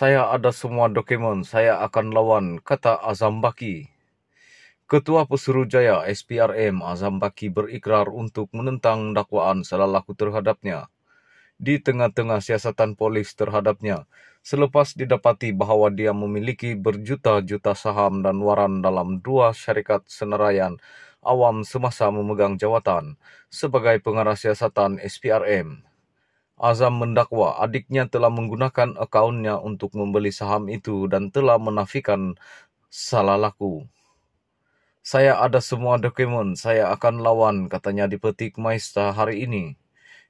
Saya ada semua dokumen, saya akan lawan, kata Azam Baki. Ketua Pesuruhjaya SPRM Azam Baki berikrar untuk menentang dakwaan salah laku terhadapnya. Di tengah-tengah siasatan polis terhadapnya, selepas didapati bahawa dia memiliki berjuta-juta saham dan waran dalam dua syarikat senarayan awam semasa memegang jawatan sebagai pengarah siasatan SPRM. Azam mendakwa adiknya telah menggunakan akaunnya untuk membeli saham itu dan telah menafikan salah laku. Saya ada semua dokumen, saya akan lawan, katanya di petik Maista hari ini.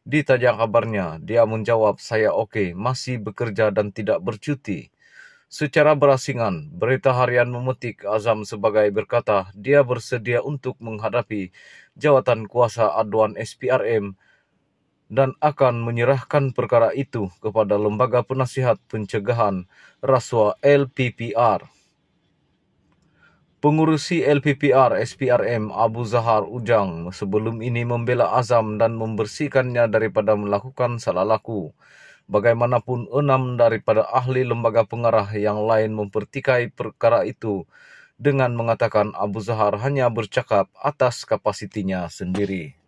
Ditanya kabarnya, dia menjawab, saya oke, okay, masih bekerja dan tidak bercuti. Secara berasingan, berita harian memetik Azam sebagai berkata, dia bersedia untuk menghadapi jawatan kuasa aduan SPRM, dan akan menyerahkan perkara itu kepada Lembaga Penasihat Pencegahan Rasuah LPPR. Pengurusi LPPR SPRM Abu Zahar Ujang sebelum ini membela Azam dan membersihkannya daripada melakukan salah laku. Bagaimanapun enam daripada ahli lembaga pengarah yang lain mempertikai perkara itu dengan mengatakan Abu Zahar hanya bercakap atas kapasitinya sendiri.